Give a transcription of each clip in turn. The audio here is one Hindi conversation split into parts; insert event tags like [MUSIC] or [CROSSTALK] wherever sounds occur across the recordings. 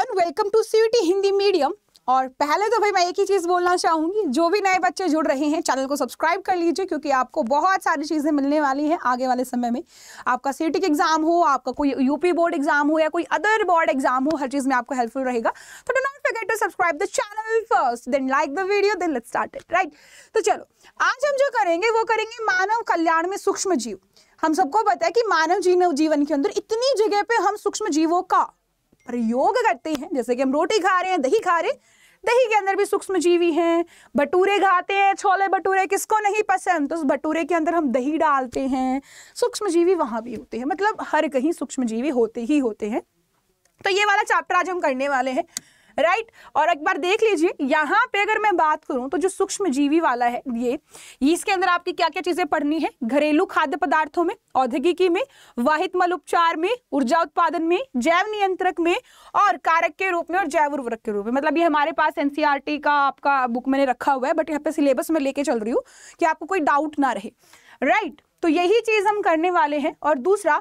एवरीवन वेलकम टू सीटी हिंदी मीडियम और पहले तो भाई मैं एक ही चीज़ बोलना चाहूंगी जो भी नए बच्चे जुड़ रहे हैं चैनल को सब्सक्राइब कर लीजिए क्योंकि आपको बहुत सारी चीज़ें मिलने वाली हैं आगे वाले समय में आपका सी का एग्ज़ाम हो आपका कोई यूपी बोर्ड एग्ज़ाम हो या कोई अदर बोर्ड एग्ज़ाम हो हर चीज़ में आपको हेल्पफुल रहेगा तो do not forget to subscribe the channel first then like the video then let start it right तो चलो आज हम जो करेंगे वो करेंगे मानव कल्याण में सूक्ष्म जीव हम सबको पता है कि मानव जीवन के अंदर इतनी जगह पे हम सूक्ष्म जीवों का प्रयोग करते हैं जैसे कि हम रोटी खा रहे हैं दही खा रहे हैं दही के अंदर भी सूक्ष्म जीवी हैं भटूरे खाते हैं छोले भटूरे किसको नहीं पसंद तो उस भटूरे के अंदर हम दही डालते हैं सूक्ष्म जीवी वहां भी होते हैं मतलब हर कहीं सूक्ष्म जीवी होते ही होते हैं तो ये वाला चैप्टर आज हम करने वाले हैं राइट और एक बार देख लीजिए यहाँ पे अगर मैं बात करूं तो जो सूक्ष्म जीवी वाला है ये इसके अंदर आपकी क्या क्या चीजें पढ़नी है घरेलू खाद्य पदार्थों में औद्योगिकी में वाहित मल उपचार में ऊर्जा उत्पादन में जैव नियंत्रक में और कारक के रूप में और जैव उर्वरक के रूप में मतलब ये हमारे पास एनसीआरटी e का आपका बुक मैंने रखा हुआ है बट यहाँ पे सिलेबस में लेके चल रही हूँ कि आपको कोई डाउट ना रहे राइट right. तो यही चीज हम करने वाले हैं और दूसरा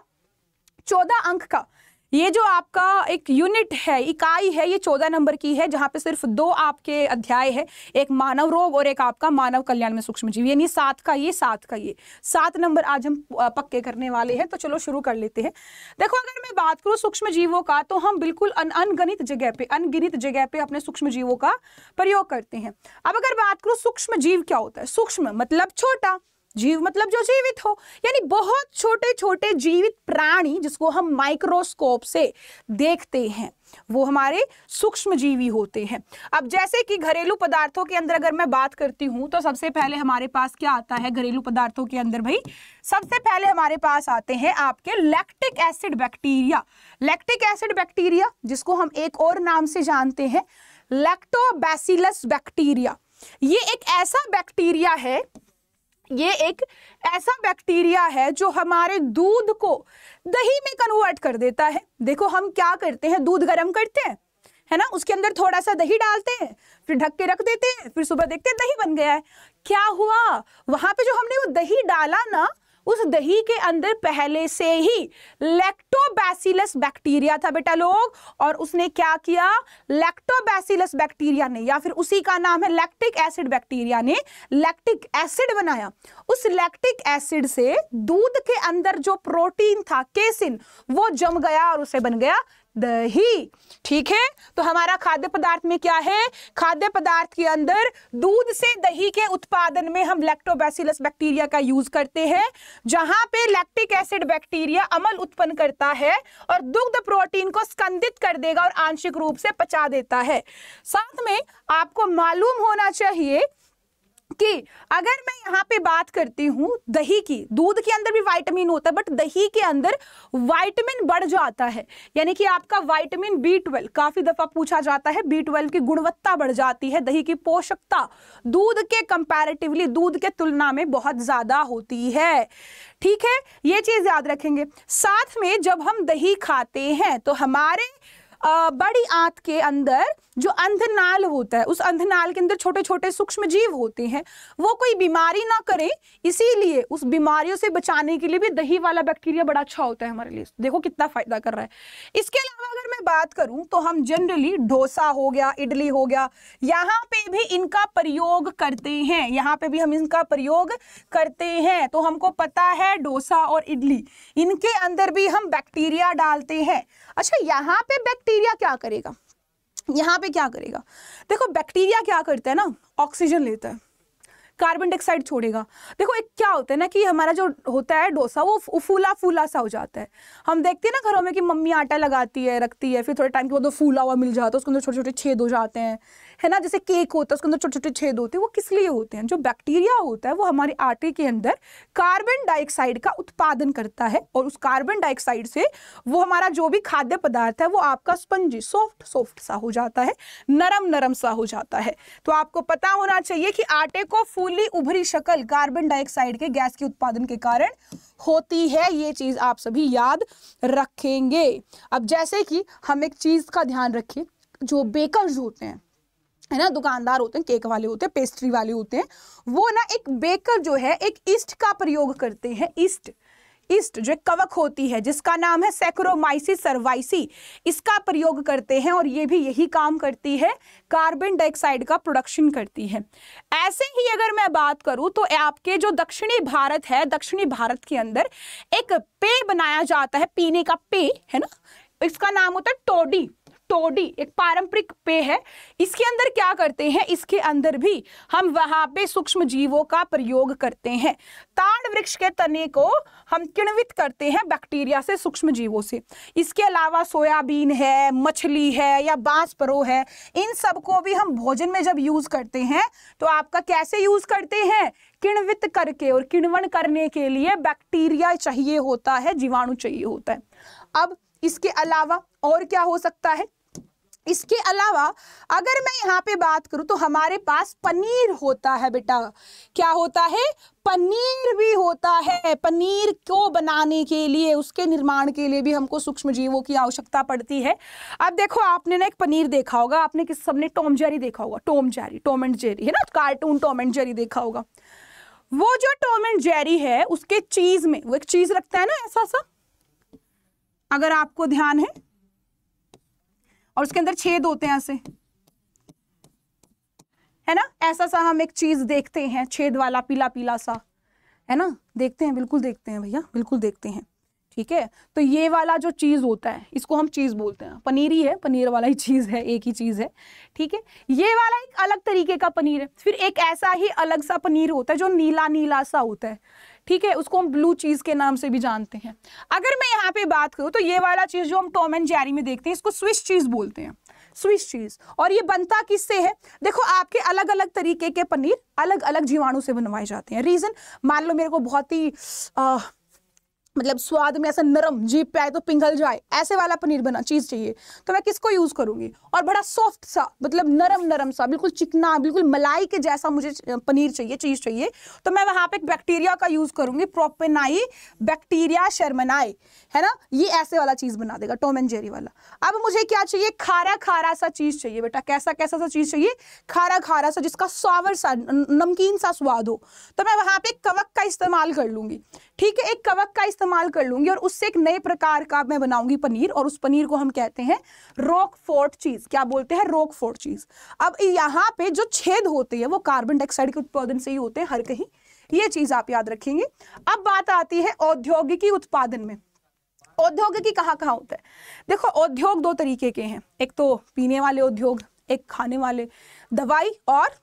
चौदह अंक का ये जो आपका एक यूनिट है इकाई है ये चौदह नंबर की है जहाँ पे सिर्फ दो आपके अध्याय है एक मानव रोग और एक आपका मानव कल्याण में सूक्ष्म जीव यानी सात का ये सात का ये सात नंबर आज हम पक्के करने वाले हैं तो चलो शुरू कर लेते हैं देखो अगर मैं बात करूँ सूक्ष्म जीवों का तो हम बिल्कुल अन, अनगणित जगह पे अनगिनित जगह पे अपने सूक्ष्म जीवों का प्रयोग करते हैं अब अगर बात करूँ सूक्ष्म जीव क्या होता है सूक्ष्म मतलब छोटा जीव मतलब जो जीवित हो यानी बहुत छोटे छोटे जीवित प्राणी जिसको हम माइक्रोस्कोप से देखते हैं वो हमारे सूक्ष्म जीवी होते हैं अब जैसे कि घरेलू पदार्थों के अंदर अगर मैं बात करती हूँ तो सबसे पहले हमारे पास क्या आता है घरेलू पदार्थों के अंदर भाई सबसे पहले हमारे पास आते हैं आपके lactic acid bacteria lactic acid bacteria जिसको हम एक और नाम से जानते हैं लैक्टोबैसिलस बैक्टीरिया ये एक ऐसा बैक्टीरिया है ये एक ऐसा बैक्टीरिया है जो हमारे दूध को दही में कन्वर्ट कर देता है देखो हम क्या करते हैं दूध गर्म करते हैं है ना उसके अंदर थोड़ा सा दही डालते हैं फिर ढक के रख देते हैं फिर सुबह देखते हैं दही बन गया है क्या हुआ वहां पे जो हमने वो दही डाला ना उस दही के अंदर पहले से ही लैक्टोबैसिलस बैक्टीरिया था बेटा लोग और उसने क्या किया लैक्टोबैसिलस बैक्टीरिया ने या फिर उसी का नाम है लैक्टिक एसिड बैक्टीरिया ने लैक्टिक एसिड बनाया उस लैक्टिक एसिड से दूध के अंदर जो प्रोटीन था केसिन वो जम गया और उसे बन गया दही ठीक है तो हमारा खाद्य पदार्थ में क्या है खाद्य पदार्थ के अंदर दूध से दही के उत्पादन में हम लैक्टोबैसिलस बैक्टीरिया का यूज करते हैं जहां पे लैक्टिक एसिड बैक्टीरिया अमल उत्पन्न करता है और दुग्ध प्रोटीन को स्कंदित कर देगा और आंशिक रूप से पचा देता है साथ में आपको मालूम होना चाहिए कि अगर मैं यहाँ पे बात करती हूँ दही की दूध के अंदर भी वाइटामिन होता है बट दही के अंदर वाइटामिन बढ़ जाता है यानी कि आपका वाइटामिन बी ट्वेल्व काफी दफा पूछा जाता है बी ट्वेल्व की गुणवत्ता बढ़ जाती है दही की पोषकता दूध के कंपैरेटिवली दूध के तुलना में बहुत ज्यादा होती है ठीक है ये चीज याद रखेंगे साथ में जब हम दही खाते हैं तो हमारे बड़ी आंत के अंदर जो अंधनाल होता है उस अंधनाल के अंदर छोटे छोटे सूक्ष्म जीव होते हैं वो कोई बीमारी ना करे इसीलिए उस बीमारियों से बचाने के लिए भी दही वाला बैक्टीरिया बड़ा अच्छा होता है हमारे लिए देखो कितना फायदा कर रहा है इसके अलावा अगर मैं बात करूं तो हम जनरली डोसा हो गया इडली हो गया यहाँ पे भी इनका प्रयोग करते हैं यहाँ पे भी हम इनका प्रयोग करते हैं तो हमको पता है डोसा और इडली इनके अंदर भी हम बैक्टीरिया डालते हैं अच्छा यहाँ पे बैक्टीरिया क्या करेगा यहाँ पे क्या करेगा देखो बैक्टीरिया क्या करता है ना ऑक्सीजन लेता है कार्बन डाइऑक्साइड छोड़ेगा देखो एक क्या होता है ना कि हमारा जो होता है डोसा वो फूला फूला सा हो जाता है हम देखते हैं ना घरों में कि मम्मी आटा लगाती है रखती है फिर थोड़े टाइम के बाद वो फूला हुआ मिल जाता है उसके अंदर छोटे छोटे छेद हो जाते हैं है ना जैसे केक होता है उसके अंदर छोटे छोटे छेद होते हैं वो किस लिए होते हैं जो बैक्टीरिया होता है वो हमारे आटे के अंदर कार्बन डाइऑक्साइड का उत्पादन करता है और उस कार्बन डाइऑक्साइड से वो हमारा जो भी खाद्य पदार्थ है वो आपका स्पंजी सॉफ्ट सॉफ्ट सा हो जाता है नरम नरम सा हो जाता है तो आपको पता होना चाहिए कि आटे को फूली उभरी शक्ल कार्बन डाइऑक्साइड के गैस के उत्पादन के कारण होती है ये चीज़ आप सभी याद रखेंगे अब जैसे कि हम एक चीज़ का ध्यान रखें जो बेकर्स होते हैं है ना दुकानदार होते हैं केक वाले होते हैं पेस्ट्री वाले होते हैं वो ना एक बेकर जो है एक ईस्ट का प्रयोग करते हैं ईस्ट ईस्ट जो कवक होती है जिसका नाम है सेक्रोमाइसी सर्वाइसी इसका प्रयोग करते हैं और ये भी यही काम करती है कार्बन डाइऑक्साइड का प्रोडक्शन करती है ऐसे ही अगर मैं बात करूँ तो आपके जो दक्षिणी भारत है दक्षिणी भारत के अंदर एक पेय बनाया जाता है पीने का पेय है ना इसका नाम होता है टोडी टोडी एक पारंपरिक पेय है इसके अंदर क्या करते हैं इसके अंदर भी हम वहां पे सूक्ष्म जीवों का प्रयोग करते हैं ताड़ वृक्ष के तने को हम किणवित करते हैं बैक्टीरिया से सूक्ष्म जीवों से इसके अलावा सोयाबीन है मछली है या बांस परो है इन सबको भी हम भोजन में जब यूज करते हैं तो आपका कैसे यूज करते हैं किणवित करके और किणवन करने के लिए बैक्टीरिया चाहिए होता है जीवाणु चाहिए होता है अब इसके अलावा और क्या हो सकता है इसके अलावा अगर मैं यहाँ पे बात करूँ तो हमारे पास पनीर होता है बेटा क्या होता है पनीर भी होता है पनीर को बनाने के लिए उसके निर्माण के लिए भी हमको सूक्ष्म जीवों की आवश्यकता पड़ती है अब देखो आपने ना एक पनीर देखा होगा आपने किस सबने टॉम जेरी देखा होगा Tom Jerry Tom and Jerry है ना कार्टून टॉम एंड जेरी देखा होगा वो जो टॉम एंड जेरी है उसके चीज में वो एक चीज रखता है ना ऐसा सा अगर आपको ध्यान है और उसके अंदर छेद होते हैं ऐसे है ना ऐसा सा हम एक चीज देखते हैं छेद वाला पीला पीला सा है ना देखते हैं बिल्कुल देखते हैं भैया बिल्कुल देखते हैं ठीक है तो ये वाला जो चीज़ होता है इसको हम चीज़ बोलते हैं पनीर ही है पनीर वाला ही चीज़ है एक ही चीज़ है ठीक है ये वाला एक अलग तरीके का पनीर है फिर एक ऐसा ही अलग सा पनीर होता है जो नीला नीला सा होता है ठीक है उसको हम ब्लू चीज़ के नाम से भी जानते हैं अगर मैं यहाँ पे बात करूँ तो ये वाला चीज़ जो हम टॉम एंड जैरी में देखते हैं इसको स्विश चीज़ बोलते हैं स्विश चीज़ और ये बनता किससे है देखो आपके अलग अलग तरीके के पनीर अलग अलग जीवाणु से बनवाए जाते हैं रीज़न मान लो मेरे को बहुत ही मतलब स्वाद में ऐसा नरम जीप पे आए तो पिघल जाए ऐसे वाला पनीर बना चीज़ चाहिए तो मैं किसको यूज़ करूंगी और बड़ा सॉफ्ट सा मतलब नरम नरम सा बिल्कुल चिकना बिल्कुल मलाई के जैसा मुझे पनीर चाहिए चीज़ चाहिए तो मैं वहां पर बैक्टीरिया का यूज़ करूंगी प्रोपेनाई बैक्टीरिया शर्मनाई है ना ये ऐसे वाला चीज़ बना देगा टोम एंड जेरी वाला अब मुझे क्या चाहिए खारा खारा सा चीज़ चाहिए बेटा कैसा कैसा सा चीज़ चाहिए खारा खारा सा जिसका सावर सा नमकीन सा स्वाद हो तो मैं वहां पर कवक का इस्तेमाल कर लूंगी ठीक है एक कवक का इस्तेमाल इस्तेमाल कर लूंगी और उससे एक नए प्रकार का मैं बनाऊंगी पनीर और उस पनीर को हम कहते हैं रोक फोर्ट चीज़ क्या बोलते हैं रोक फोर्ट चीज़ अब यहाँ पे जो छेद होते हैं वो कार्बन डाइऑक्साइड के उत्पादन से ही होते हैं हर कहीं ये चीज़ आप याद रखेंगे अब बात आती है औद्योगिकी उत्पादन में औद्योगिकी कहाँ कहाँ होता है देखो औद्योग दो तरीके के हैं एक तो पीने वाले उद्योग एक खाने वाले दवाई और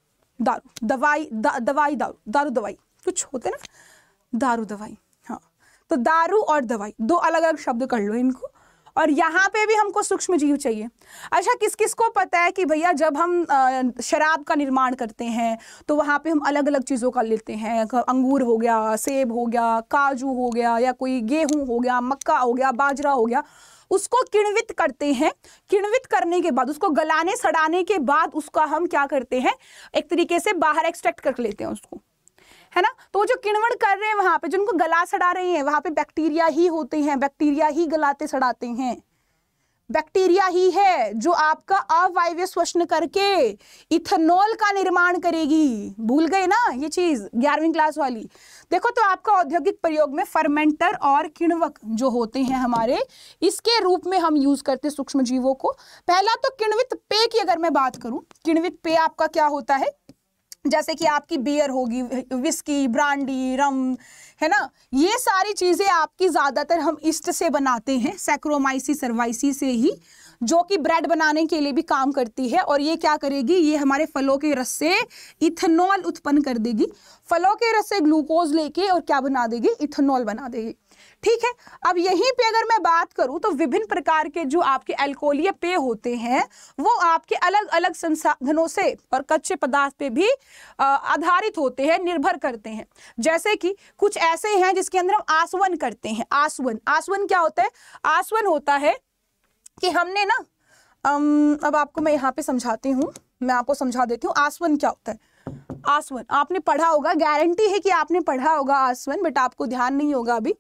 दारू दवाई दवाई दारू दारू दवाई कुछ होते ना दारू दवाई तो दारू और दवाई दो अलग अलग शब्द कर लो इनको और यहाँ पे भी हमको सूक्ष्म जीव चाहिए अच्छा किस किस को पता है कि भैया जब हम शराब का निर्माण करते हैं तो वहाँ पे हम अलग अलग चीज़ों का लेते हैं अंगूर हो गया सेब हो गया काजू हो गया या कोई गेहूँ हो गया मक्का हो गया बाजरा हो गया उसको किण्वित करते हैं किण्वित करने के बाद उसको गलाने सड़ाने के बाद उसका हम क्या करते हैं एक तरीके से बाहर एक्सट्रैक्ट कर लेते हैं उसको है ना तो वो जो किणवण कर रहे हैं वहां पे जिनको गला सड़ा रहे हैं वहां पे बैक्टीरिया ही होते हैं बैक्टीरिया ही गलाते सड़ाते हैं बैक्टीरिया ही है जो आपका अवायव्य स्वश्न करके इथेनॉल का निर्माण करेगी भूल गए ना ये चीज ग्यारहवीं क्लास वाली देखो तो आपका औद्योगिक प्रयोग में फर्मेंटर और किण्वक जो होते हैं हमारे इसके रूप में हम यूज करते सूक्ष्म जीवों को पहला तो किण्वित पेय की अगर मैं बात करूं किण्वित पेय आपका क्या होता है जैसे कि आपकी बियर होगी विस्की ब्रांडी रम है ना ये सारी चीज़ें आपकी ज़्यादातर हम ईस्ट से बनाते हैं सैक्रोमाइसी सर्वाइसी से ही जो कि ब्रेड बनाने के लिए भी काम करती है और ये क्या करेगी ये हमारे फलों के रस से इथेनॉल उत्पन्न कर देगी फलों के रस से ग्लूकोज लेके और क्या बना देगी इथेनॉल बना देगी ठीक है अब यहीं पे अगर मैं बात करूँ तो विभिन्न प्रकार के जो आपके एल्कोलिय पेय होते हैं वो आपके अलग अलग संसाधनों से और कच्चे पदार्थ पे भी आधारित होते हैं निर्भर करते हैं जैसे कि कुछ ऐसे हैं जिसके अंदर हम आसवन करते हैं आसवन आसवन क्या होता है आसवन होता है कि हमने ना अब आपको मैं यहाँ पे समझाती हूँ मैं आपको समझा देती हूँ आसवन क्या होता है आसवन आपने पढ़ा होगा गारंटी है कि आपने पढ़ा होगा आसवन बट आपको ध्यान नहीं होगा अभी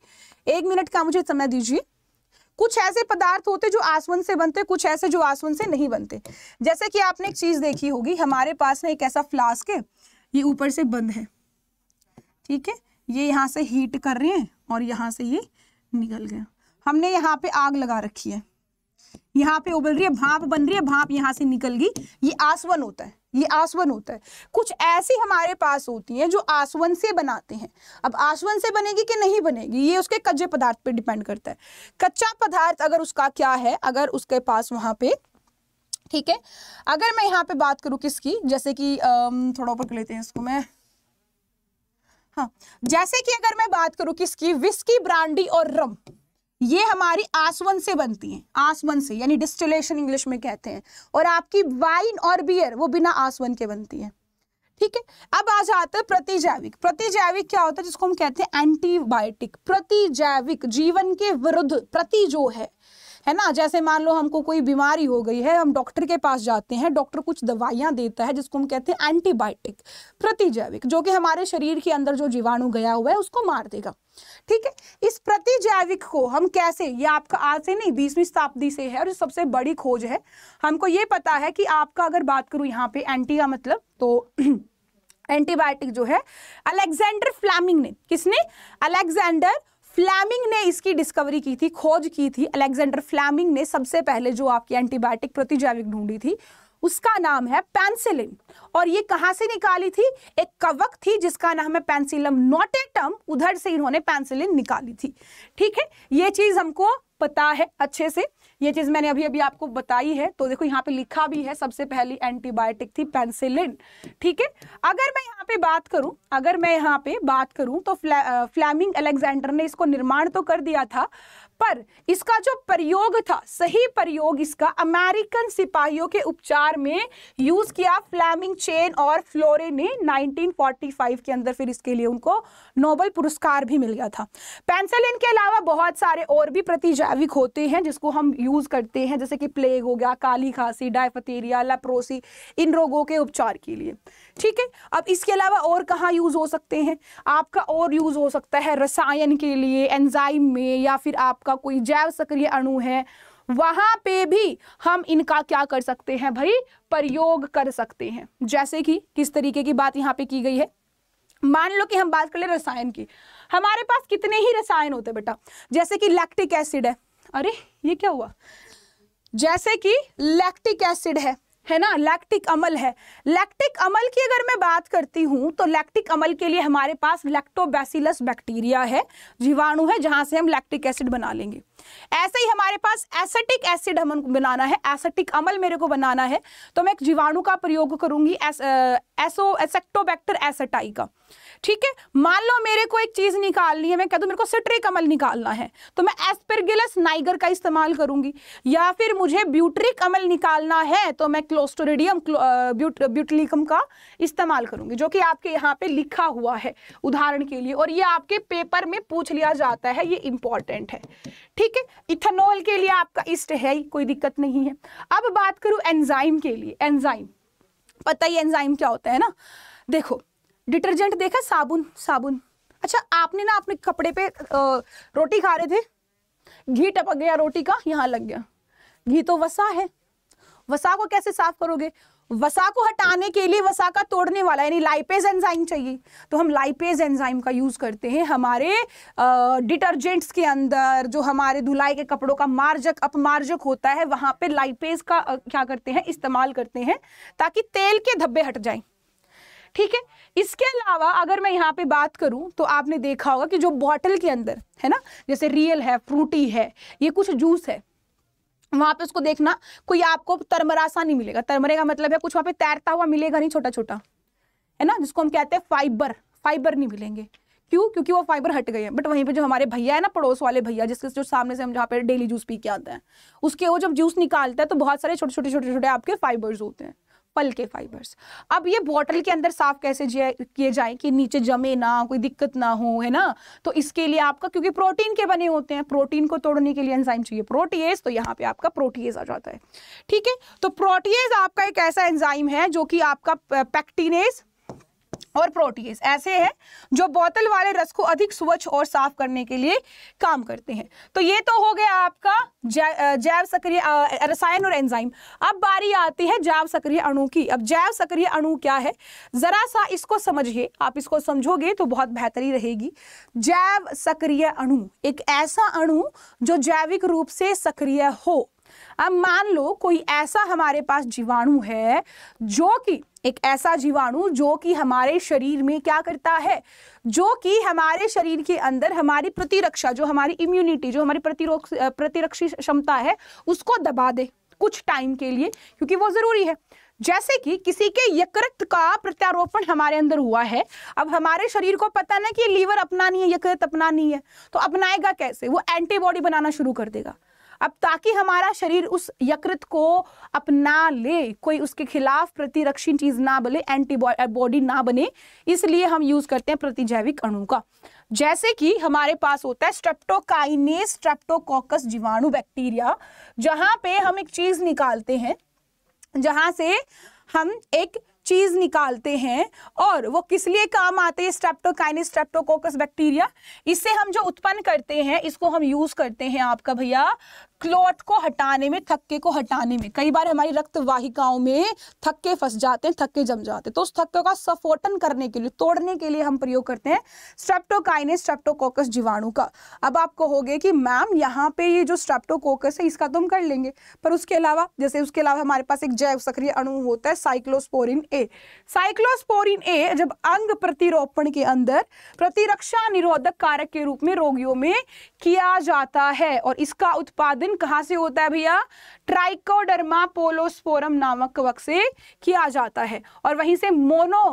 एक मिनट का मुझे समय दीजिए कुछ ऐसे पदार्थ होते जो आसवन से बनते कुछ ऐसे जो आसवन से नहीं बनते जैसे कि आपने एक चीज देखी होगी हमारे पास में एक ऐसा फ्लास्क है ये ऊपर से बंद है ठीक है ये यहाँ से हीट कर रहे हैं और यहाँ से ये निकल गया हमने यहाँ पे आग लगा रखी है यहाँ पे उबल रही है भाप बन रही है भाप यहाँ से निकल गई ये आसवन होता है ये आसवन होता है कुछ ऐसी हमारे पास होती हैं जो आसवन से बनाते हैं अब आसवन से बनेगी कि नहीं बनेगी ये उसके कच्चे पदार्थ पे डिपेंड करता है कच्चा पदार्थ अगर उसका क्या है अगर उसके पास वहाँ पे ठीक है अगर मैं यहाँ पे बात करूँ किसकी जैसे कि थोड़ा पक लेते हैं इसको मैं हाँ जैसे कि अगर मैं बात करूँ किसकी विस्की ब्रांडी और रम ये हमारी आसवन से बनती हैं आसवन से यानी डिस्टिलेशन इंग्लिश में कहते हैं और आपकी वाइन और बियर वो बिना आसवन के बनती है ठीक है अब आ जाता है प्रतिजैविक प्रतिजैविक क्या होता है जिसको हम कहते हैं एंटीबायोटिक प्रतिजैविक जीवन के विरुद्ध प्रति जो है है ना जैसे मान लो हमको कोई बीमारी हो गई है हम डॉक्टर के पास जाते हैं डॉक्टर कुछ दवाइयाँ देता है जिसको हम कहते हैं एंटीबायोटिक प्रतिजैविक जो कि हमारे शरीर के अंदर जो जीवाणु गया हुआ है उसको मार देगा ठीक है इस प्रतिजैविक को हम कैसे ये आपका आज से नहीं बीसवीं शताब्दी से है और सबसे बड़ी खोज है हमको ये पता है कि आपका अगर बात करूँ यहाँ पे एंटी का मतलब तो [CLEARS THROAT] एंटीबायोटिक जो है अलेक्जेंडर फ्लैमिंग ने किसने अलेक्जेंडर फ्लैमिंग ने इसकी डिस्कवरी की थी खोज की थी अलेक्जेंडर फ्लैमिंग ने सबसे पहले जो आपकी एंटीबायोटिक प्रतिजैविक ढूंढी थी उसका नाम है पेंसिलिन और ये कहाँ से निकाली थी एक कवक थी जिसका नाम है पेंसिलम नोटेटम उधर से इन्होंने पेंसिलिन निकाली थी ठीक है ये चीज हमको पता है अच्छे से ये चीज़ मैंने अभी अभी आपको बताई है तो देखो यहाँ पे लिखा भी है सबसे पहली एंटीबायोटिक थी पेंसिलिन ठीक है अगर मैं यहाँ पे बात करूं अगर मैं यहाँ पे बात करूं तो फ्लैमिंग अलेक्जेंडर ने इसको निर्माण तो कर दिया था पर इसका जो प्रयोग था सही प्रयोग इसका अमेरिकन सिपाहियों के उपचार में यूज किया फ्लैमिंग चेन और फ्लोरे ने 1945 के अंदर फिर इसके लिए उनको नोबल पुरस्कार भी मिल गया था पेंसिलिन के अलावा बहुत सारे और भी प्रतिजैविक होते हैं जिसको हम यूज करते हैं जैसे कि प्लेग हो गया काली खांसी डायफतेरिया लेप्रोसी इन रोगों के उपचार के लिए ठीक है अब इसके अलावा और कहाँ यूज हो सकते हैं आपका और यूज हो सकता है रसायन के लिए एंजाइम में या फिर आप आपका कोई जैव सक्रिय अणु है वहां पे भी हम इनका क्या कर सकते हैं भाई प्रयोग कर सकते हैं जैसे कि किस तरीके की बात यहाँ पे की गई है मान लो कि हम बात कर ले रसायन की हमारे पास कितने ही रसायन होते बेटा जैसे कि लैक्टिक एसिड है अरे ये क्या हुआ जैसे कि लैक्टिक एसिड है है ना लैक्टिक अमल है लैक्टिक अमल की अगर मैं बात करती हूँ तो लैक्टिक अमल के लिए हमारे पास लैक्टोबैसिलस बैक्टीरिया है जीवाणु है जहाँ से हम लैक्टिक एसिड बना लेंगे ऐसे ही हमारे पास एसेटिक एसिड हम बनाना है एसेटिक अमल मेरे को बनाना है तो मैं एक जीवाणु का प्रयोग करूंगी एस, एसो एसेक्टोबैक्टर एसेटाई का ठीक है मान लो मेरे को एक चीज़ निकालनी है मैं कह दू मेरे को सिट्रिक अमल निकालना है तो मैं एस्पिरगिलस नाइगर का इस्तेमाल करूंगी या फिर मुझे ब्यूट्रिक अमल निकालना है तो मैं क्लोस्टोरिडियम ब्यूटलिकम का इस्तेमाल करूंगी जो कि आपके यहाँ पे लिखा हुआ है उदाहरण के लिए और ये आपके पेपर में पूछ लिया जाता है ये इंपॉर्टेंट है ठीक है इथेनॉल के लिए आपका इष्ट है ही कोई दिक्कत नहीं है अब बात करूं एंजाइम के लिए एंजाइम पता ही एंजाइम क्या होता है ना देखो डिटर्जेंट देखा साबुन साबुन अच्छा आपने ना अपने कपड़े पे रोटी खा रहे थे घी टपक गया रोटी का यहाँ लग गया घी तो वसा है वसा को कैसे साफ करोगे वसा को हटाने के लिए वसा का तोड़ने वाला यानी लाइपेज एंजाइम चाहिए तो हम लाइपेज एंजाइम का यूज़ करते हैं हमारे डिटर्जेंट्स के अंदर जो हमारे धुलाई के कपड़ों का मार्जक अपमार्जक होता है वहां पे लाइपेज का क्या करते हैं इस्तेमाल करते हैं ताकि तेल के धब्बे हट जाएं ठीक है इसके अलावा अगर मैं यहाँ पे बात करूँ तो आपने देखा होगा कि जो बॉटल के अंदर है ना जैसे रियल है फ्रूटी है ये कुछ जूस है वहाँ पे उसको देखना कोई आपको तरमरासा नहीं मिलेगा तरमरे का मतलब है कुछ वहाँ पे तैरता हुआ मिलेगा नहीं छोटा छोटा है ना जिसको हम कहते हैं फाइबर फाइबर नहीं मिलेंगे क्यों क्योंकि वो फाइबर हट गए हैं बट वहीं पे जो हमारे भैया है ना पड़ोस वाले भैया जिसके जो सामने से हम जहाँ पे डेली जूस पी के आते हैं उसके वो जब जूस निकालता है तो बहुत सारे छोटे छोटे छोटे छोटे आपके फाइबर्स होते हैं पल के फाइबर्स अब ये बॉटल के अंदर साफ कैसे किए जाए कि नीचे जमे ना कोई दिक्कत ना हो है ना तो इसके लिए आपका क्योंकि प्रोटीन के बने होते हैं प्रोटीन को तोड़ने के लिए एंजाइम चाहिए प्रोटीएज तो यहाँ पे आपका प्रोटीएज आ जाता है ठीक है तो प्रोटीएज आपका एक ऐसा एंजाइम है जो कि आपका पैक्टीनेज और प्रोटीज ऐसे हैं जो बोतल वाले रस को अधिक स्वच्छ और साफ करने के लिए काम करते हैं तो ये तो हो गया आपका जैव सक्रिय रसायन और एंजाइम अब बारी आती है जैव सक्रिय अणु की अब जैव सक्रिय अणु क्या है ज़रा सा इसको समझिए आप इसको समझोगे तो बहुत बेहतरी रहेगी जैव सक्रिय अणु एक ऐसा अणु जो जैविक रूप से सक्रिय हो अब मान लो कोई ऐसा हमारे पास जीवाणु है जो कि एक ऐसा जीवाणु जो कि हमारे शरीर में क्या करता है जो कि हमारे शरीर के अंदर हमारी प्रतिरक्षा जो हमारी इम्यूनिटी जो हमारी प्रतिरोध प्रतिरक्षी क्षमता है उसको दबा दे कुछ टाइम के लिए क्योंकि वो ज़रूरी है जैसे कि किसी के यकृत का प्रत्यारोपण हमारे अंदर हुआ है अब हमारे शरीर को पता ना कि लीवर अपना नहीं है यकृत अपना नहीं है तो अपनाएगा कैसे वो एंटीबॉडी बनाना शुरू कर देगा अब ताकि हमारा शरीर उस यकृत को अपना ले कोई उसके खिलाफ प्रतिरक्षी चीज ना बने एंटीबॉडी ना बने इसलिए हम यूज करते हैं प्रतिजैविक अणु का जैसे कि हमारे पास होता है स्ट्रेप्टोकाइनेस स्ट्रेप्टोकोकस जीवाणु बैक्टीरिया जहां पे हम एक चीज निकालते हैं जहां से हम एक चीज़ निकालते हैं और वो किस लिए काम आते हैं स्ट्रेप्टोकाइनिस स्ट्रेप्टोकोकस बैक्टीरिया इससे हम जो उत्पन्न करते हैं इसको हम यूज़ करते हैं आपका भैया क्लोट को हटाने में थक्के को हटाने में कई बार हमारी रक्त वाहिकाओं में थक्के फंस जाते हैं थक्के जम जाते हैं तो उस थक्के का सफोटन करने के लिए तोड़ने के लिए हम प्रयोग करते हैं स्ट्रेप्टोकाइनिस स्ट्रेप्टोकोकस जीवाणु का अब आप कहोगे कि मैम यहाँ पे ये जो स्ट्रेप्टोकोकस है इसका तो हम कर लेंगे पर उसके अलावा जैसे उसके अलावा हमारे पास एक जैव सक्रिय अणु होता है साइक्लोस्पोरिन ए साइक्लोस्पोरिन ए जब अंग प्रतिरोपण के अंदर प्रतिरक्षा निरोधक कारक के रूप में रोगियों में किया जाता है और इसका उत्पादन कहाँ से होता है भैया ट्राइकोडर्मा पोलोस्पोरम नामक कवक से किया जाता है और वहीं से मोनो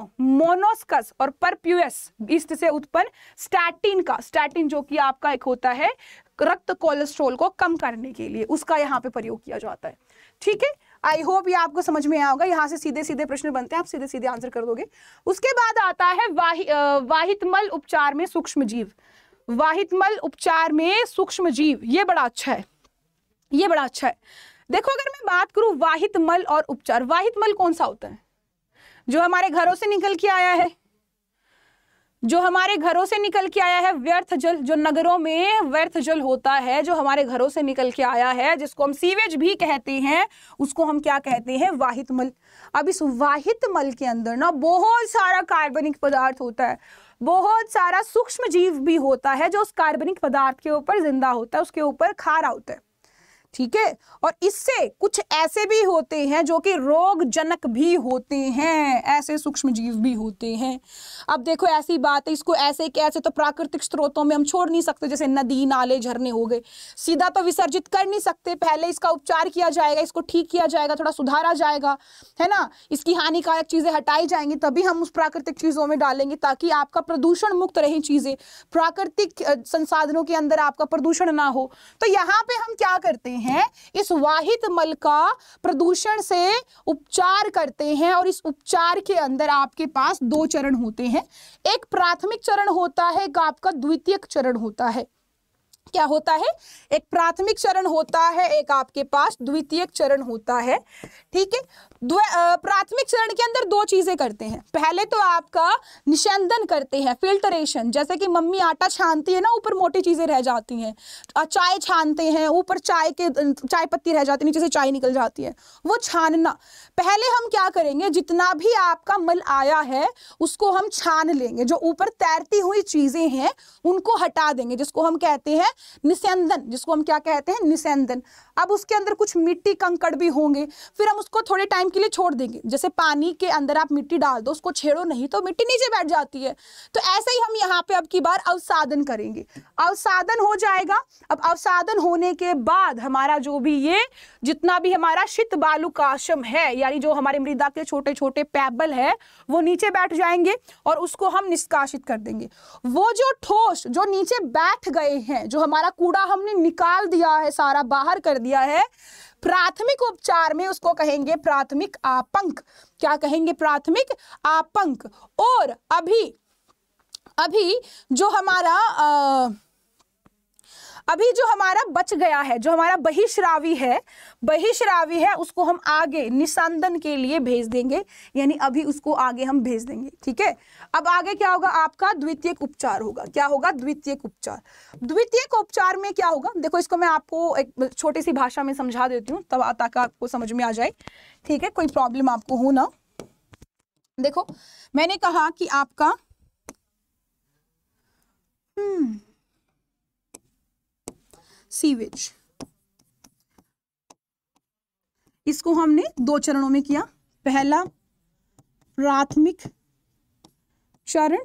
मोनोस्कस और परप्यूएस इस्ट से उत्पन्न स्टैटिन का स्टैटिन जो कि आपका एक होता है रक्त कोलेस्ट्रोल को कम करने के लिए उसका यहाँ पे प्रयोग किया जाता है ठीक है आई होप ये आपको समझ में आओगे यहाँ से सीधे सीधे प्रश्न बनते हैं आप सीधे सीधे आंसर कर दोगे उसके बाद आता है वाहि, वाहितमल उपचार में सूक्ष्म जीव वाहितमल उपचार में सूक्ष्म जीव ये बड़ा अच्छा है ये बड़ा अच्छा है देखो अगर मैं बात करूं वाहित मल और उपचार वाहित मल कौन सा होता है जो हमारे घरों से निकल के आया है जो हमारे घरों से निकल के आया है व्यर्थ जल जो नगरों में व्यर्थ जल होता है जो हमारे घरों से निकल के आया है जिसको हम सीवेज भी कहते हैं उसको हम क्या कहते हैं वाहित मल अब इस वाहित मल के अंदर ना बहुत सारा कार्बनिक पदार्थ होता है बहुत सारा सूक्ष्म जीव भी होता है जो उस कार्बनिक पदार्थ के ऊपर जिंदा होता है उसके ऊपर खा रहा होता है ठीक है और इससे कुछ ऐसे भी होते हैं जो कि रोग जनक भी होते हैं ऐसे सूक्ष्म जीव भी होते हैं अब देखो ऐसी बात है इसको ऐसे कैसे तो प्राकृतिक स्रोतों में हम छोड़ नहीं सकते जैसे नदी नाले झरने हो गए सीधा तो विसर्जित कर नहीं सकते पहले इसका उपचार किया जाएगा इसको ठीक किया जाएगा थोड़ा सुधारा जाएगा है ना इसकी हानिकारक चीज़ें हटाई जाएंगी तभी हम उस प्राकृतिक चीज़ों में डालेंगे ताकि आपका प्रदूषण मुक्त रहे चीज़ें प्राकृतिक संसाधनों के अंदर आपका प्रदूषण ना हो तो यहाँ पे हम क्या करते हैं हैं इस वाहित मल का प्रदूषण से उपचार करते हैं और इस उपचार के अंदर आपके पास दो चरण होते हैं एक प्राथमिक चरण होता है एक आपका द्वितीय चरण होता है क्या होता है एक प्राथमिक चरण होता है एक आपके पास द्वितीय चरण होता है ठीक है प्राथमिक चरण के अंदर दो चीजें करते हैं पहले तो आपका निशंदन करते हैं फिल्टरेशन जैसे कि मम्मी आटा छानती है ना ऊपर मोटी चीजें रह जाती हैं चाय छानते हैं ऊपर चाय के चाय पत्ती रह जाती है नीचे से चाय निकल जाती है वो छानना पहले हम क्या करेंगे जितना भी आपका मल आया है उसको हम छान लेंगे जो ऊपर तैरती हुई चीजें हैं उनको हटा देंगे जिसको हम कहते हैं निसंदन जिसको हम क्या कहते हैं निस्यंदन अब उसके अंदर कुछ मिट्टी कंकड़ भी होंगे फिर हम उसको थोड़े टाइम के लिए छोड़ देंगे जैसे पानी के अंदर आप मिट्टी डाल दो उसको छेड़ो नहीं तो मिट्टी नीचे बैठ जाती है तो ऐसे ही हम यहाँ पे अब की बार अवसादन करेंगे अवसादन हो जाएगा अब अवसादन होने के बाद हमारा जो भी ये जितना भी हमारा शीत बालू काशम है यानी जो हमारे मृदा के छोटे छोटे पैबल है वो नीचे बैठ जाएंगे और उसको हम निष्काशित कर देंगे वो जो ठोस जो नीचे बैठ गए हैं जो हमारा कूड़ा हमने निकाल दिया है सारा बाहर कर दिया है प्राथमिक उपचार में उसको कहेंगे प्राथमिक आपंक क्या कहेंगे प्राथमिक आपंक और अभी अभी जो हमारा आ, अभी जो हमारा बच गया है जो हमारा बहिश्रावी है बहिश्रावी है उसको हम आगे निसंदन के लिए भेज देंगे यानी अभी उसको आगे हम भेज देंगे ठीक है अब आगे क्या होगा आपका द्वितीय उपचार होगा क्या होगा द्वितीय उपचार द्वितीय उपचार में क्या होगा देखो इसको मैं आपको एक छोटी सी भाषा में समझा देती हूँ तब ताकि आपको समझ में आ जाए ठीक है कोई प्रॉब्लम आपको हो ना देखो मैंने कहा कि आपका हम्म, सीवेज इसको हमने दो चरणों में किया पहला प्राथमिक चरण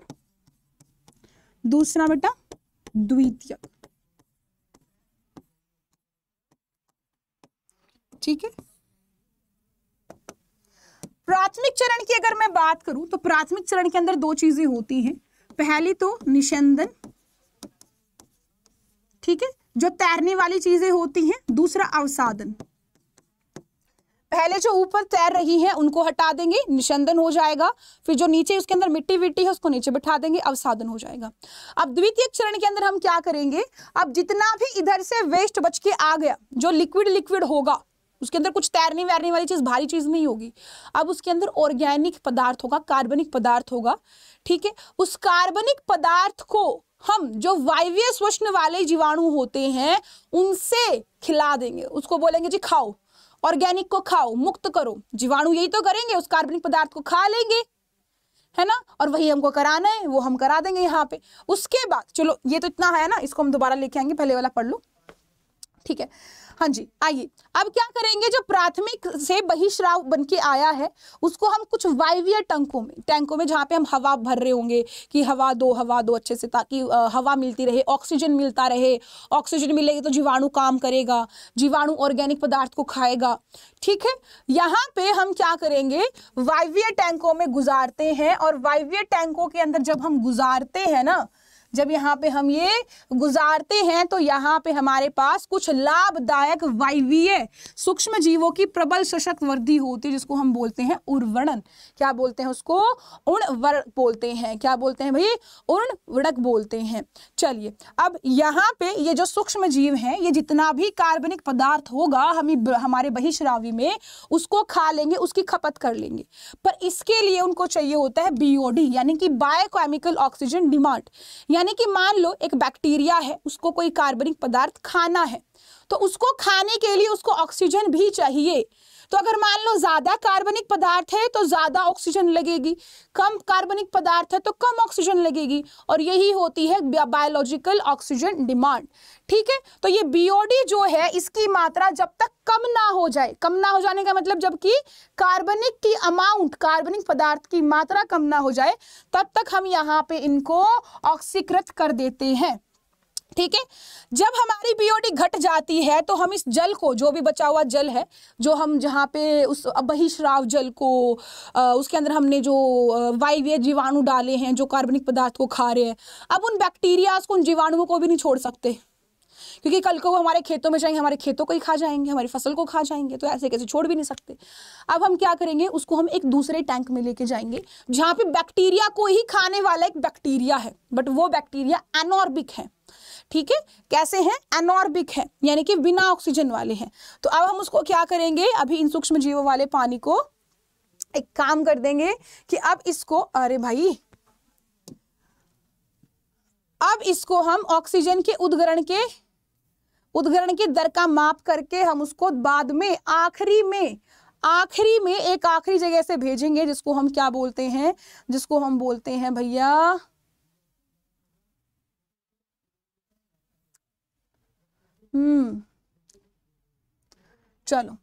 दूसरा बेटा द्वितीय ठीक है प्राथमिक चरण की अगर मैं बात करूं तो प्राथमिक चरण के अंदर दो चीजें होती हैं पहली तो निशंदन ठीक है जो तैरने वाली चीजें होती हैं दूसरा अवसादन पहले जो ऊपर तैर रही हैं उनको हटा देंगे निशंदन हो जाएगा फिर जो नीचे उसके अंदर मिट्टी विट्टी है उसको नीचे बिठा देंगे अवसाधन हो जाएगा अब द्वितीय चरण के अंदर हम क्या करेंगे अब जितना भी इधर से वेस्ट बच के आ गया जो लिक्विड लिक्विड होगा उसके अंदर कुछ तैरने वैरने वाली चीज़ भारी चीज़ नहीं होगी अब उसके अंदर ऑर्गेनिक पदार्थ होगा कार्बनिक पदार्थ होगा ठीक है उस कार्बनिक पदार्थ को हम जो वायव्य स्वश्न वाले जीवाणु होते हैं उनसे खिला देंगे उसको बोलेंगे जी खाओ ऑर्गेनिक को खाओ मुक्त करो जीवाणु यही तो करेंगे उस कार्बनिक पदार्थ को खा लेंगे है ना और वही हमको कराना है वो हम करा देंगे यहाँ पे उसके बाद चलो ये तो इतना है ना इसको हम दोबारा लेके आएंगे पहले वाला पढ़ लो ठीक है हाँ जी आइए अब क्या करेंगे जो प्राथमिक से बहिश्राव बन के आया है उसको हम कुछ वायवीय टंकों में टैंकों में जहाँ पे हम हवा भर रहे होंगे कि हवा दो हवा दो अच्छे से ताकि हवा मिलती रहे ऑक्सीजन मिलता रहे ऑक्सीजन मिलेगी तो जीवाणु काम करेगा जीवाणु ऑर्गेनिक पदार्थ को खाएगा ठीक है यहाँ पे हम क्या करेंगे वायव्य टैंकों में गुजारते हैं और वायव्य टैंकों के अंदर जब हम गुजारते हैं ना जब यहाँ पे हम ये गुजारते हैं तो यहाँ पे हमारे पास कुछ लाभदायक वायवीय सूक्ष्म जीवों की प्रबल सशक्त वृद्धि होती है जिसको हम बोलते हैं उर्वणन क्या बोलते हैं उसको उर्ण बोलते हैं क्या बोलते हैं भाई वृक बोलते हैं चलिए अब यहाँ पे ये जो सूक्ष्म जीव है ये जितना भी कार्बनिक पदार्थ होगा हम हमारे बहिश्रावी में उसको खा लेंगे उसकी खपत कर लेंगे पर इसके लिए उनको चाहिए होता है बीओडी यानी कि बायोकेमिकल ऑक्सीजन डिमांड यानी कि मान लो एक बैक्टीरिया है उसको कोई कार्बनिक पदार्थ खाना है तो उसको खाने के लिए उसको ऑक्सीजन भी चाहिए तो अगर मान लो ज्यादा कार्बनिक पदार्थ है तो ज्यादा ऑक्सीजन लगेगी कम कार्बनिक पदार्थ है तो कम ऑक्सीजन लगेगी और यही होती है बायोलॉजिकल ऑक्सीजन डिमांड ठीक है तो ये बीओडी जो है इसकी मात्रा जब तक कम ना हो जाए कम ना हो जाने का मतलब जबकि कार्बनिक की अमाउंट कार्बनिक पदार्थ की मात्रा कम ना हो जाए तब तक हम यहाँ पे इनको ऑक्सीकृत कर देते हैं ठीक है जब हमारी पीओडी घट जाती है तो हम इस जल को जो भी बचा हुआ जल है जो हम जहाँ पे उस बहिश्राव जल को आ, उसके अंदर हमने जो वायव्य जीवाणु डाले हैं जो कार्बनिक पदार्थ को खा रहे हैं अब उन बैक्टीरियाज को उन जीवाणुओं को भी नहीं छोड़ सकते क्योंकि कल को वो हमारे खेतों में जाएंगे हमारे खेतों को ही खा जाएंगे हमारी फसल को खा जाएंगे तो ऐसे कैसे छोड़ भी नहीं सकते अब हम क्या करेंगे उसको हम एक दूसरे टैंक में लेके जाएंगे जहाँ पे बैक्टीरिया को ही खाने वाला एक बैक्टीरिया है बट वो बैक्टीरिया एनॉर्बिक है ठीक है कैसे हैं एनॉर्बिक हैं यानी कि बिना ऑक्सीजन वाले हैं तो अब हम उसको क्या करेंगे अभी इन सूक्ष्म जीवों वाले पानी को एक काम कर देंगे कि अब इसको अरे भाई अब इसको हम ऑक्सीजन के उद्गरण के उद्गरण की दर का माप करके हम उसको बाद में आखिरी में आखिरी में एक आखिरी जगह से भेजेंगे जिसको हम क्या बोलते हैं जिसको हम बोलते हैं भैया हम्म चलो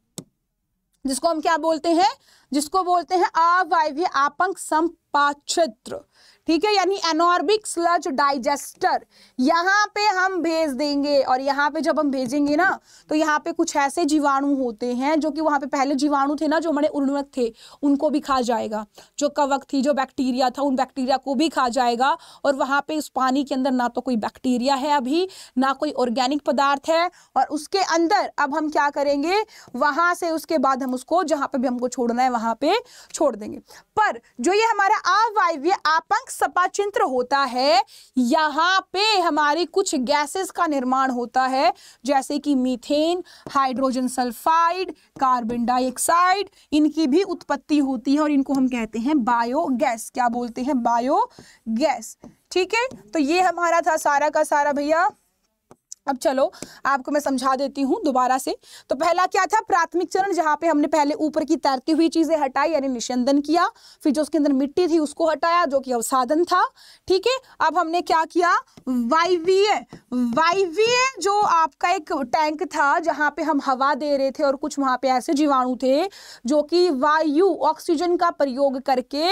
जिसको हम क्या बोलते हैं जिसको बोलते हैं अवायवीय आपंक संपाचित्र ठीक है यानी एनॉर्बिक स्लज डाइजेस्टर यहाँ पे हम भेज देंगे और यहाँ पे जब हम भेजेंगे ना तो यहाँ पे कुछ ऐसे जीवाणु होते हैं जो कि वहाँ पे पहले जीवाणु थे ना जो हमारे उर्णवक थे उनको भी खा जाएगा जो कवक थी जो बैक्टीरिया था उन बैक्टीरिया को भी खा जाएगा और वहाँ पे उस पानी के अंदर ना तो कोई बैक्टीरिया है अभी ना कोई ऑर्गेनिक पदार्थ है और उसके अंदर अब हम क्या करेंगे वहाँ से उसके बाद हम उसको जहाँ पे भी हमको छोड़ना है वहाँ पर छोड़ देंगे पर जो ये हमारा अवायव्य आपंक सपा चिंत्र होता है यहाँ पे हमारे कुछ गैसेस का निर्माण होता है जैसे कि methane hydrogen sulphide carbon dioxide इनकी भी उत्पत्ति होती है और इनको हम कहते हैं बायोगैस क्या बोलते हैं बायोगैस ठीक है तो ये हमारा था सारा का सारा भैया अब चलो आपको मैं समझा देती हूँ दोबारा से तो पहला क्या था प्राथमिक चरण जहाँ पे हमने पहले ऊपर की तैरती हुई चीजें हटाई यानी निशंदन किया फिर जो उसके अंदर मिट्टी थी उसको हटाया जो कि अवसाधन था ठीक है अब हमने क्या किया वाईवीए वाईवीए जो आपका एक टैंक था जहाँ पे हम हवा दे रहे थे और कुछ वहाँ पे ऐसे जीवाणु थे जो कि वायु ऑक्सीजन का प्रयोग करके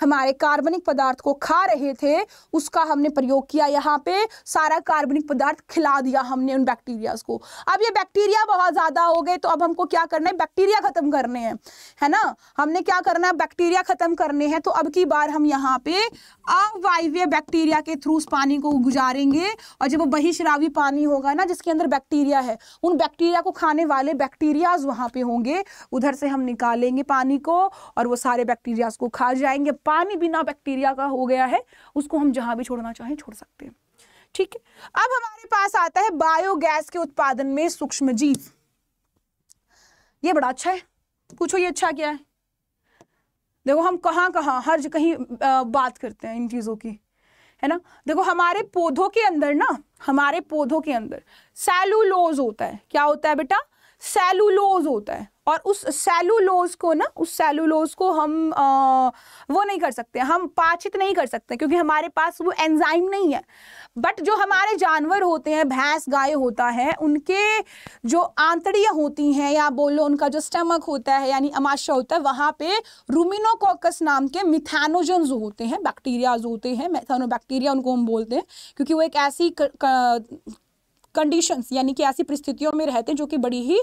हमारे कार्बनिक पदार्थ को खा रहे थे उसका हमने प्रयोग किया यहाँ पे सारा कार्बनिक पदार्थ खिला दिया दिया हमने उन बैक्टीरियाज को अब ये बैक्टीरिया बहुत ज़्यादा हो गए तो अब हमको क्या करना है बैक्टीरिया ख़त्म करने हैं है ना हमने क्या करना है बैक्टीरिया ख़त्म करने हैं तो अब की बार हम यहाँ पे अवायव्य बैक्टीरिया के थ्रू पानी को गुजारेंगे और जब वो बहिशरावी पानी होगा ना जिसके अंदर बैक्टीरिया है उन बैक्टीरिया को खाने वाले बैक्टीरियाज वहां पे होंगे उधर से हम निकालेंगे पानी को और वो सारे बैक्टीरियाज को खा जाएंगे पानी बिना बैक्टीरिया का हो गया है उसको हम जहां भी छोड़ना चाहें छोड़ सकते हैं ठीक है अब हमारे पास आता है बायोगैस के उत्पादन में सूक्ष्म जीव ये बड़ा अच्छा है पूछो ये अच्छा क्या है देखो हम कहाँ कहाँ हर कहीं बात करते हैं इन चीज़ों की है ना देखो हमारे पौधों के अंदर ना हमारे पौधों के अंदर सेलुलोज होता है क्या होता है बेटा सेलुलोज होता है और उस सेलुलोज को ना उस सेलुलोज को हम आ, वो नहीं कर सकते हम पाचित नहीं कर सकते क्योंकि हमारे पास वो एंजाइम नहीं है बट जो हमारे जानवर होते हैं भैंस गाय होता है उनके जो आंतड़ियाँ होती हैं या बोलो उनका जो स्टमक होता है यानी अमाशा होता है वहाँ पे रूमिनोकोकस नाम के मिथानोजन जो होते हैं बैक्टीरियाज होते हैं मैथानो बैक्टीरिया उनको हम बोलते हैं क्योंकि वो एक ऐसी कंडीशंस यानी कि ऐसी परिस्थितियों में रहते हैं जो कि बड़ी ही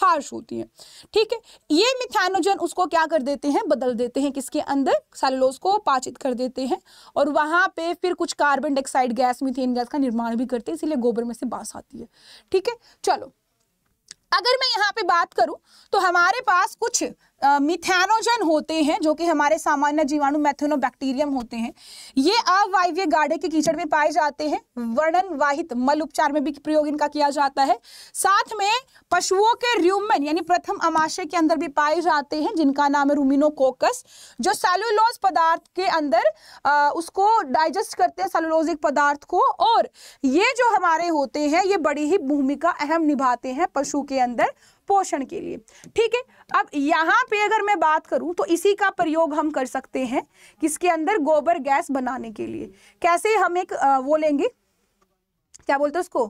हार्श होती हैं ठीक है ये मिथानोजन उसको क्या कर देते हैं बदल देते हैं किसके अंदर सेलुलोज को पाचित कर देते हैं और वहाँ पे फिर कुछ carbon dioxide gas methane gas का निर्माण भी करते हैं इसीलिए गोबर में से बांस आती है ठीक है चलो अगर मैं यहाँ पे बात करूँ तो हमारे पास कुछ मिथेनोजन होते हैं जो कि हमारे सामान्य जीवाणु बैक्टीरियम होते हैं ये अवायव्य गाढ़े के कीचड़ में पाए जाते हैं वर्णन वाहित मल उपचार में भी प्रयोग इनका किया जाता है साथ में पशुओं के र्यूमन यानी प्रथम अमाशय के अंदर भी पाए जाते हैं जिनका नाम है रूमिनोकोकस जो सेलुलोज पदार्थ के अंदर आ, उसको डाइजेस्ट करते हैं सेलुलोजिक पदार्थ को और ये जो हमारे होते हैं ये बड़ी ही भूमिका अहम निभाते हैं पशु के अंदर पोषण के लिए ठीक है अब यहाँ पे अगर मैं बात करूँ तो इसी का प्रयोग हम कर सकते हैं किसके अंदर गोबर गैस बनाने के लिए कैसे हम एक वो लेंगे क्या बोलते हैं उसको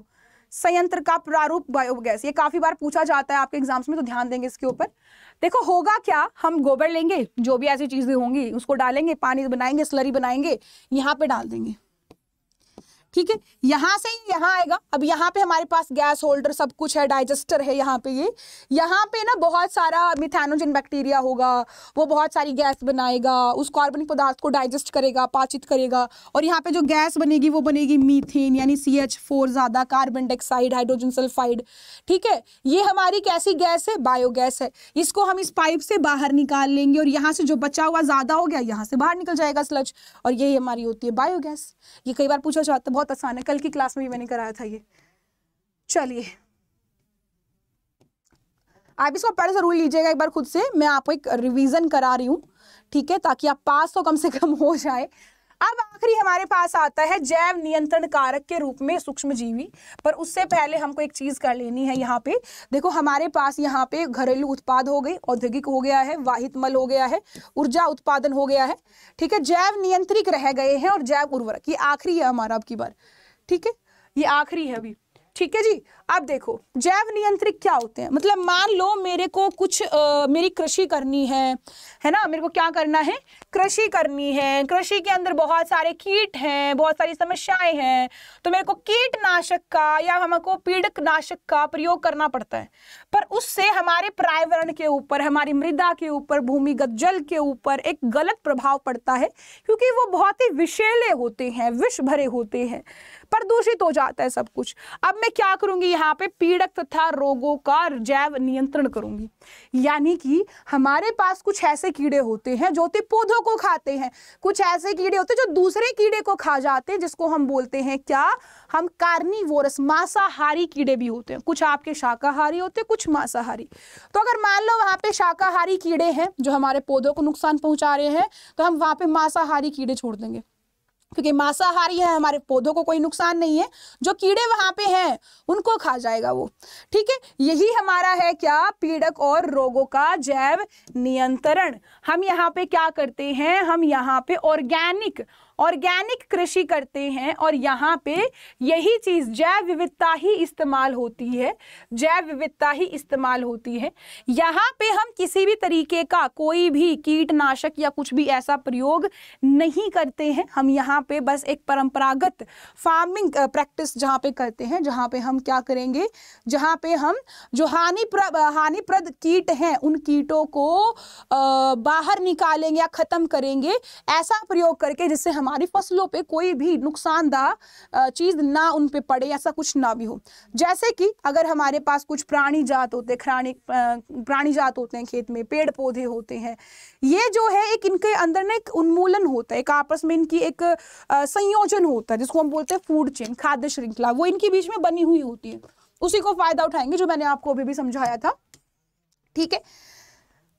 संयंत्र का प्रारूप बायोगैस ये काफी बार पूछा जाता है आपके एग्जाम्स में तो ध्यान देंगे इसके ऊपर देखो होगा क्या हम गोबर लेंगे जो भी ऐसी चीजें होंगी उसको डालेंगे पानी बनाएंगे स्लरी बनाएंगे यहाँ पे डाल देंगे ठीक है यहाँ से ही यहाँ आएगा अब यहाँ पे हमारे पास गैस होल्डर सब कुछ है डाइजेस्टर है यहाँ पे ये यहाँ पे ना बहुत सारा मिथेनोजन बैक्टीरिया होगा वो बहुत सारी गैस बनाएगा उस कार्बनिक पदार्थ को डाइजेस्ट करेगा पाचित करेगा और यहाँ पे जो गैस बनेगी वो बनेगी मीथेन यानी सी एच फोर ज़्यादा कार्बन डाइऑक्साइड हाइड्रोजन सल्फाइड ठीक है ये हमारी कैसी गैस है बायोगैस है इसको हम इस पाइप से बाहर निकाल लेंगे और यहाँ से जो बचा हुआ ज़्यादा हो गया यहाँ से बाहर निकल जाएगा स्लज और यही हमारी होती है बायोगैस ये कई बार पूछा जाता है बहुत आसान है कल की क्लास में भी मैंने कराया था ये चलिए आप इसको पढ़ जरूर लीजिएगा एक बार खुद से मैं आपको एक रिवीजन करा रही हूँ ठीक है ताकि आप पास तो कम से कम हो जाए अब आखिरी हमारे पास आता है जैव नियंत्रण कारक के रूप में सूक्ष्म जीवी पर उससे पहले हमको एक चीज कर लेनी है यहाँ पे देखो हमारे पास यहाँ पे घरेलू उत्पाद हो गई औद्योगिक हो गया है वाहित मल हो गया है ऊर्जा उत्पादन हो गया है ठीक है जैव नियंत्रित रह गए हैं और जैव उर्वरक ये आखिरी है हमारा अब की बार ठीक है ये आखिरी है अभी ठीक है जी अब देखो जैव नियंत्रित क्या होते हैं मतलब मान लो मेरे को कुछ आ, मेरी कृषि करनी है है ना मेरे को क्या करना है कृषि करनी है कृषि के अंदर बहुत सारे कीट हैं बहुत सारी समस्याएं हैं तो मेरे को कीटनाशक का या हमको पीड़क नाशक का प्रयोग करना पड़ता है पर उससे हमारे पर्यावरण के ऊपर हमारी मृदा के ऊपर भूमिगत जल के ऊपर एक गलत प्रभाव पड़ता है क्योंकि वो बहुत ही विषैले होते हैं विष भरे होते हैं प्रदूषित हो जाता है सब कुछ अब मैं क्या करूंगी यहाँ पे पीड़क तथा रोगों का जैव नियंत्रण करूंगी यानी कि हमारे पास कुछ ऐसे कीड़े होते हैं जो पौधों को खाते हैं कुछ ऐसे कीड़े होते हैं जो दूसरे कीड़े को खा जाते हैं जिसको हम बोलते हैं क्या हम कार्नी मांसाहारी कीड़े भी होते हैं कुछ आपके शाकाहारी होते हैं कुछ मांसाहारी तो अगर मान लो वहाँ पे शाकाहारी कीड़े हैं जो हमारे पौधों को नुकसान पहुंचा रहे हैं तो हम वहाँ पे मांसाहारी कीड़े छोड़ देंगे क्योंकि मांसाहारी है हमारे पौधों को कोई नुकसान नहीं है जो कीड़े वहाँ पे हैं उनको खा जाएगा वो ठीक है यही हमारा है क्या पीड़क और रोगों का जैव नियंत्रण हम यहाँ पे क्या करते हैं हम यहाँ पे ऑर्गेनिक ऑर्गेनिक कृषि करते हैं और यहाँ पे यही चीज़ जैव विविधता ही इस्तेमाल होती है जैव विविधता ही इस्तेमाल होती है यहाँ पे हम किसी भी तरीके का कोई भी कीटनाशक या कुछ भी ऐसा प्रयोग नहीं करते हैं हम यहाँ पे बस एक परंपरागत फार्मिंग प्रैक्टिस जहाँ पे करते हैं जहाँ पे हम क्या करेंगे जहाँ पे हम जो हानिप्रद हानिप्रद कीट हैं उन कीटों को बाहर निकालेंगे या ख़त्म करेंगे ऐसा प्रयोग करके जिससे हम हमारी फसलों पे कोई भी नुकसानदाह चीज़ ना उन पे पड़े ऐसा कुछ ना भी हो जैसे कि अगर हमारे पास कुछ प्राणी जात होते प्राणी प्राणी जात होते हैं खेत में पेड़ पौधे होते हैं ये जो है एक इनके अंदर ना एक उन्मूलन होता है एक आपस में इनकी एक संयोजन होता है जिसको हम बोलते हैं फूड चेन खाद्य श्रृंखला वो इनके बीच में बनी हुई होती है उसी को फ़ायदा उठाएंगे जो मैंने आपको अभी भी समझाया था ठीक है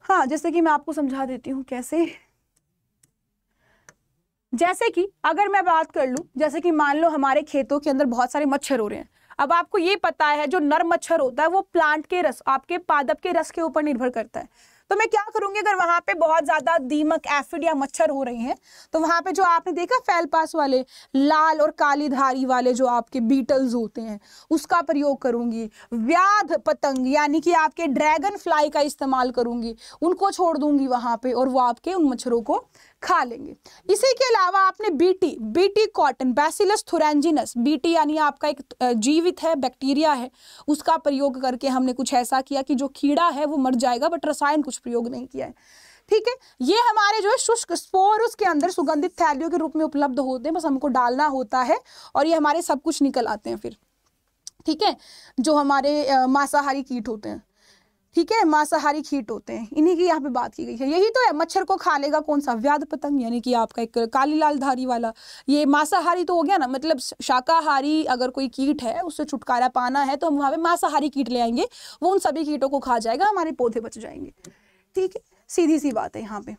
हाँ जैसे कि मैं आपको समझा देती हूँ कैसे जैसे कि अगर मैं बात कर लूँ जैसे कि मान लो हमारे खेतों के अंदर बहुत सारे मच्छर हो रहे हैं अब आपको ये पता है जो नर मच्छर होता है वो प्लांट के रस आपके पादप के रस के ऊपर निर्भर करता है तो मैं क्या करूंगी अगर वहां पे बहुत ज्यादा दीमक एफिड या मच्छर हो रहे हैं तो वहां पे जो आपने देखा फैलपास वाले लाल और काली धारी वाले जो आपके बीटल्स होते हैं उसका प्रयोग करूंगी व्याध पतंग यानी कि आपके ड्रैगन फ्लाई का इस्तेमाल करूंगी उनको छोड़ दूंगी वहां पे और वो आपके उन मच्छरों को खा लेंगे इसी के अलावा आपने BT BT cotton Bacillus thuringiensis BT यानी आपका एक जीवित है बैक्टीरिया है उसका प्रयोग करके हमने कुछ ऐसा किया कि जो कीड़ा है वो मर जाएगा बट रसायन कुछ कुछ प्रयोग नहीं किया है ठीक है ये हमारे जो है शुष्क स्पोर उसके अंदर सुगंधित थैलियों के रूप में उपलब्ध होते हैं बस हमको डालना होता है और ये हमारे सब कुछ निकल आते हैं फिर ठीक है जो हमारे मांसाहारी कीट होते हैं ठीक है मांसाहारी कीट होते हैं इन्हीं की यहाँ पे बात की गई है यही तो है मच्छर को खा लेगा कौन सा व्याध पतंग यानी कि आपका एक काली लाल धारी वाला ये मांसाहारी तो हो गया ना मतलब शाकाहारी अगर कोई कीट है उससे छुटकारा पाना है तो हम वहाँ पे मांसाहारी कीट ले आएंगे वो उन सभी कीटों को खा जाएगा हमारे पौधे बच जाएंगे ठीक है सीधी सी बात है यहाँ पे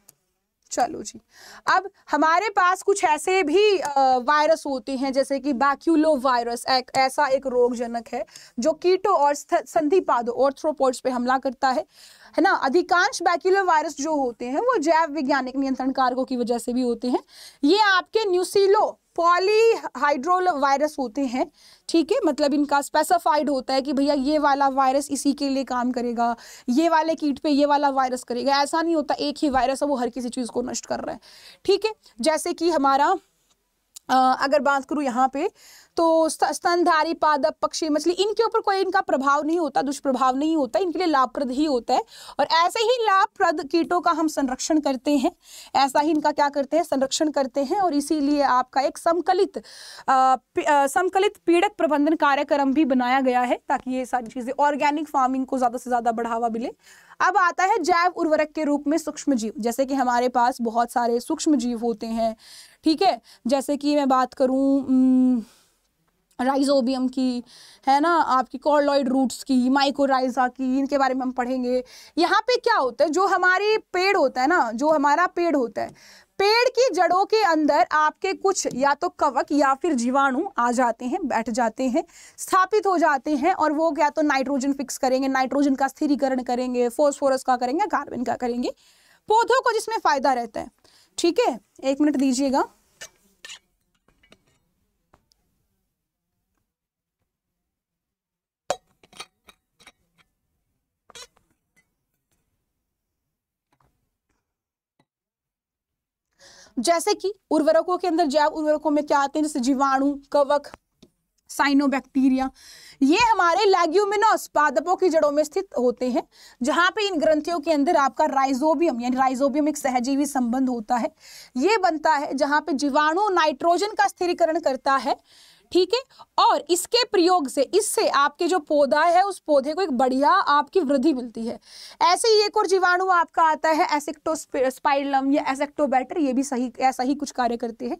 चलो जी अब हमारे पास कुछ ऐसे भी वायरस होते हैं जैसे कि बैक्यूलो वायरस एक, ऐसा एक रोगजनक है जो कीटो और पादो और थ्रोपोर्ट्स पे हमला करता है है ना अधिकांश बैक्यूलो वायरस जो होते हैं वो जैव वैज्ञानिक नियंत्रण कारकों की वजह से भी होते हैं ये आपके न्यूसीलो पॉलीहाइड्रोल वायरस होते हैं ठीक है मतलब इनका स्पेसिफाइड होता है कि भैया ये वाला वायरस इसी के लिए काम करेगा ये वाले कीट पे ये वाला वायरस करेगा ऐसा नहीं होता एक ही वायरस है वो हर किसी चीज़ को नष्ट कर रहा है ठीक है जैसे कि हमारा अगर बात करूँ यहाँ पे तो स्तनधारी पादप पक्षी मछली इनके ऊपर कोई इनका प्रभाव नहीं होता दुष्प्रभाव नहीं होता इनके लिए लाभप्रद ही होता है और ऐसे ही लाभप्रद कीटों का हम संरक्षण करते हैं ऐसा ही इनका क्या करते हैं संरक्षण करते हैं और इसीलिए आपका एक समकलित समकलित पीड़क प्रबंधन कार्यक्रम भी बनाया गया है ताकि ये सारी चीज़ें ऑर्गेनिक फार्मिंग को ज़्यादा से ज़्यादा बढ़ावा मिले अब आता है जैव उर्वरक के रूप में सूक्ष्म जीव जैसे कि हमारे पास बहुत सारे सूक्ष्म जीव होते हैं ठीक है जैसे कि मैं बात करूँ राइजोबियम की है ना आपकी कॉर्लॉइड रूट्स की माइकोराइजा की इनके बारे में हम पढ़ेंगे यहाँ पे क्या होता है जो हमारे पेड़ होता है ना जो हमारा पेड़ होता है पेड़ की जड़ों के अंदर आपके कुछ या तो कवक या फिर जीवाणु आ जाते हैं बैठ जाते हैं स्थापित हो जाते हैं और वो क्या तो नाइट्रोजन फिक्स करेंगे नाइट्रोजन का स्थिरीकरण करेंगे फोस्फोरस का करेंगे कार्बन का करेंगे पौधों को जिसमें फायदा रहता है ठीक है एक मिनट दीजिएगा जैसे कि उर्वरकों के अंदर जैव उर्वरकों में क्या आते हैं जैसे जीवाणु कवक साइनोबैक्टीरिया ये हमारे लैग्यूमिनोस पादपों की जड़ों में स्थित होते हैं जहां पे इन ग्रंथियों के अंदर आपका राइजोबियम यानी राइजोबियम एक सहजीवी संबंध होता है ये बनता है जहां पे जीवाणु नाइट्रोजन का स्थिरीकरण करता है ठीक है और इसके प्रयोग से इससे आपके जो पौधा है उस पौधे को एक बढ़िया आपकी वृद्धि मिलती है ऐसे ही एक और जीवाणु आपका आता है एसेक्टोस्पाइलम या बैटर ये भी सही ऐसा ही कुछ कार्य करते हैं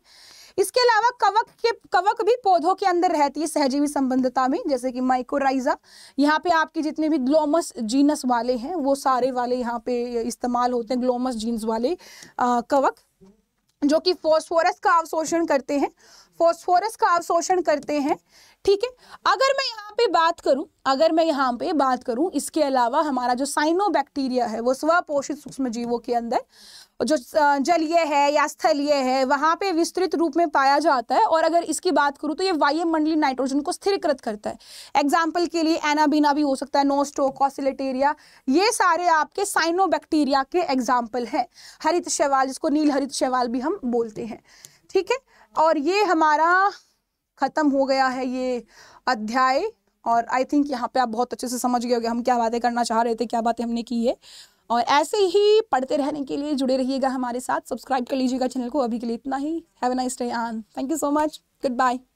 इसके अलावा कवक के कवक भी पौधों के अंदर रहती है सहजीवी संबंधता में जैसे कि माइकोराइजा यहाँ पे आपके जितने भी ग्लोमस जीनस वाले हैं वो सारे वाले यहाँ पे इस्तेमाल होते हैं ग्लोमस जीन्स वाले आ, कवक जो कि फॉस्फोरस का अवशोषण करते हैं फॉस्फोरस का अवशोषण करते हैं ठीक है अगर मैं यहाँ पे बात करूँ अगर मैं यहाँ पे बात करूँ इसके अलावा हमारा जो साइनोबैक्टीरिया है वो स्वपोषित सूक्ष्म जीवों के अंदर जो जलीय है या स्थलीय है वहाँ पे विस्तृत रूप में पाया जाता है और अगर इसकी बात करूँ तो ये वायुमंडलीय नाइट्रोजन को स्थिरकृत करता है एग्जाम्पल के लिए एनाबीना भी हो सकता है ऑसिलेटेरिया ये सारे आपके साइनोबैक्टीरिया के एग्जाम्पल हैं हरित शैवाल जिसको नील हरित शैवाल भी हम बोलते हैं ठीक है और ये हमारा ख़त्म हो गया है ये अध्याय और आई थिंक यहाँ पे आप बहुत अच्छे से समझ गए होगे हम क्या बातें करना चाह रहे थे क्या बातें हमने की है और ऐसे ही पढ़ते रहने के लिए जुड़े रहिएगा हमारे साथ सब्सक्राइब कर लीजिएगा चैनल को अभी के लिए इतना ही हैव अ नाइस डे आन thank you so much good bye